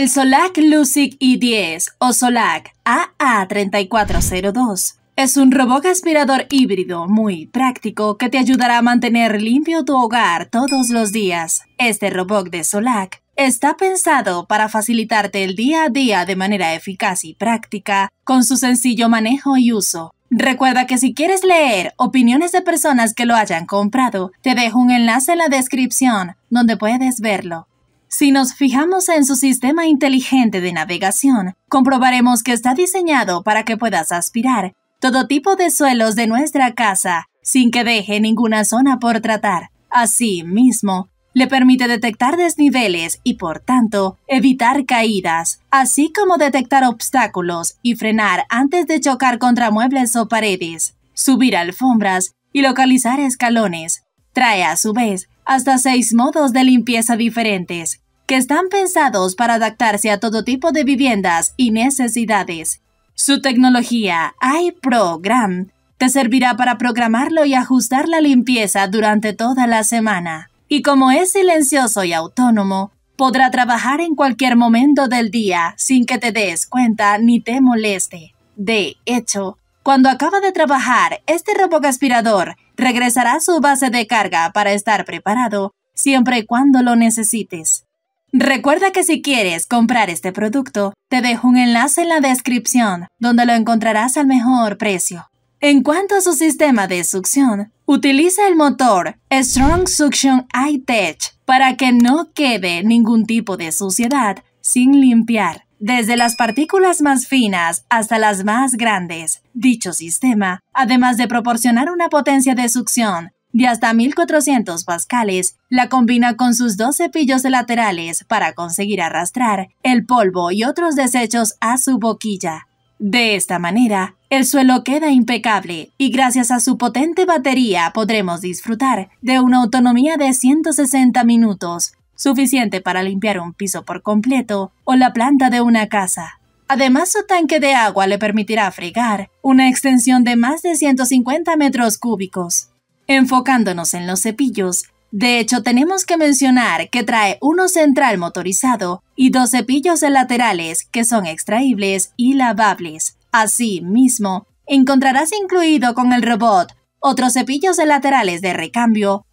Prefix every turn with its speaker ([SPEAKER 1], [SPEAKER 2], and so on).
[SPEAKER 1] El Solac Lucic I-10 o Solac AA3402 es un robot aspirador híbrido muy práctico que te ayudará a mantener limpio tu hogar todos los días. Este robot de Solac está pensado para facilitarte el día a día de manera eficaz y práctica con su sencillo manejo y uso. Recuerda que si quieres leer opiniones de personas que lo hayan comprado, te dejo un enlace en la descripción donde puedes verlo. Si nos fijamos en su sistema inteligente de navegación, comprobaremos que está diseñado para que puedas aspirar todo tipo de suelos de nuestra casa sin que deje ninguna zona por tratar. Asimismo, le permite detectar desniveles y, por tanto, evitar caídas, así como detectar obstáculos y frenar antes de chocar contra muebles o paredes, subir alfombras y localizar escalones. Trae a su vez hasta seis modos de limpieza diferentes, que están pensados para adaptarse a todo tipo de viviendas y necesidades. Su tecnología iProgram te servirá para programarlo y ajustar la limpieza durante toda la semana. Y como es silencioso y autónomo, podrá trabajar en cualquier momento del día sin que te des cuenta ni te moleste. De hecho, cuando acaba de trabajar, este robot aspirador regresará a su base de carga para estar preparado siempre y cuando lo necesites. Recuerda que si quieres comprar este producto, te dejo un enlace en la descripción donde lo encontrarás al mejor precio. En cuanto a su sistema de succión, utiliza el motor Strong Suction I-Tech para que no quede ningún tipo de suciedad sin limpiar desde las partículas más finas hasta las más grandes. Dicho sistema, además de proporcionar una potencia de succión de hasta 1400 pascales, la combina con sus dos cepillos laterales para conseguir arrastrar el polvo y otros desechos a su boquilla. De esta manera, el suelo queda impecable y gracias a su potente batería podremos disfrutar de una autonomía de 160 minutos suficiente para limpiar un piso por completo o la planta de una casa. Además, su tanque de agua le permitirá fregar una extensión de más de 150 metros cúbicos. Enfocándonos en los cepillos, de hecho tenemos que mencionar que trae uno central motorizado y dos cepillos laterales que son extraíbles y lavables. Asimismo, encontrarás incluido con el robot otros cepillos laterales de recambio